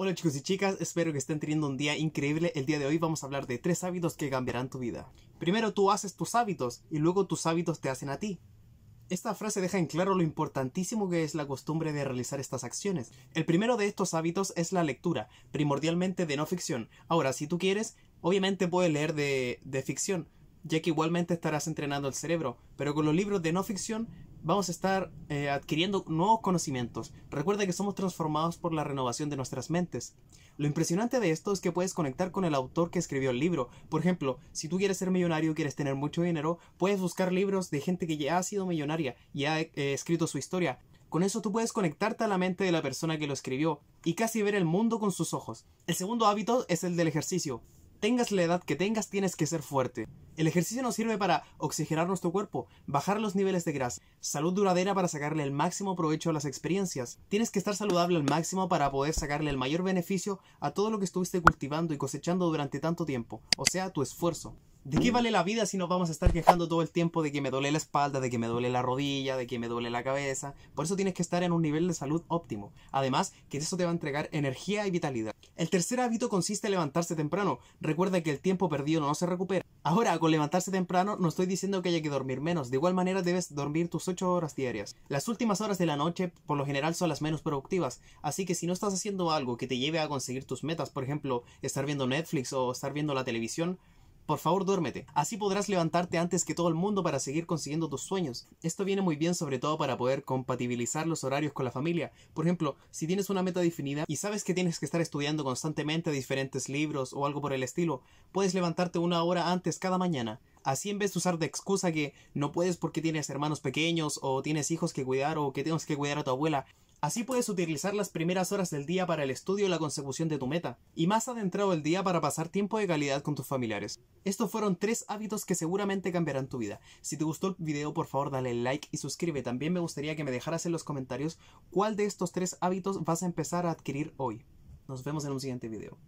Hola chicos y chicas, espero que estén teniendo un día increíble. El día de hoy vamos a hablar de tres hábitos que cambiarán tu vida. Primero tú haces tus hábitos y luego tus hábitos te hacen a ti. Esta frase deja en claro lo importantísimo que es la costumbre de realizar estas acciones. El primero de estos hábitos es la lectura, primordialmente de no ficción. Ahora, si tú quieres, obviamente puedes leer de, de ficción, ya que igualmente estarás entrenando el cerebro, pero con los libros de no ficción vamos a estar eh, adquiriendo nuevos conocimientos. Recuerda que somos transformados por la renovación de nuestras mentes. Lo impresionante de esto es que puedes conectar con el autor que escribió el libro. Por ejemplo, si tú quieres ser millonario, quieres tener mucho dinero, puedes buscar libros de gente que ya ha sido millonaria y ha eh, escrito su historia. Con eso tú puedes conectarte a la mente de la persona que lo escribió y casi ver el mundo con sus ojos. El segundo hábito es el del ejercicio. Tengas la edad que tengas, tienes que ser fuerte. El ejercicio nos sirve para oxigenar nuestro cuerpo, bajar los niveles de grasa, salud duradera para sacarle el máximo provecho a las experiencias. Tienes que estar saludable al máximo para poder sacarle el mayor beneficio a todo lo que estuviste cultivando y cosechando durante tanto tiempo, o sea, tu esfuerzo. ¿De qué vale la vida si nos vamos a estar quejando todo el tiempo de que me duele la espalda, de que me duele la rodilla, de que me duele la cabeza? Por eso tienes que estar en un nivel de salud óptimo. Además, que eso te va a entregar energía y vitalidad. El tercer hábito consiste en levantarse temprano. Recuerda que el tiempo perdido no se recupera. Ahora, con levantarse temprano, no estoy diciendo que haya que dormir menos. De igual manera, debes dormir tus 8 horas diarias. Las últimas horas de la noche, por lo general, son las menos productivas. Así que si no estás haciendo algo que te lleve a conseguir tus metas, por ejemplo, estar viendo Netflix o estar viendo la televisión, por favor, duérmete. Así podrás levantarte antes que todo el mundo para seguir consiguiendo tus sueños. Esto viene muy bien sobre todo para poder compatibilizar los horarios con la familia. Por ejemplo, si tienes una meta definida y sabes que tienes que estar estudiando constantemente diferentes libros o algo por el estilo, puedes levantarte una hora antes cada mañana. Así en vez de usar de excusa que no puedes porque tienes hermanos pequeños o tienes hijos que cuidar o que tienes que cuidar a tu abuela, Así puedes utilizar las primeras horas del día para el estudio y la consecución de tu meta, y más adentrado el día para pasar tiempo de calidad con tus familiares. Estos fueron tres hábitos que seguramente cambiarán tu vida. Si te gustó el video, por favor dale like y suscribe. También me gustaría que me dejaras en los comentarios cuál de estos tres hábitos vas a empezar a adquirir hoy. Nos vemos en un siguiente video.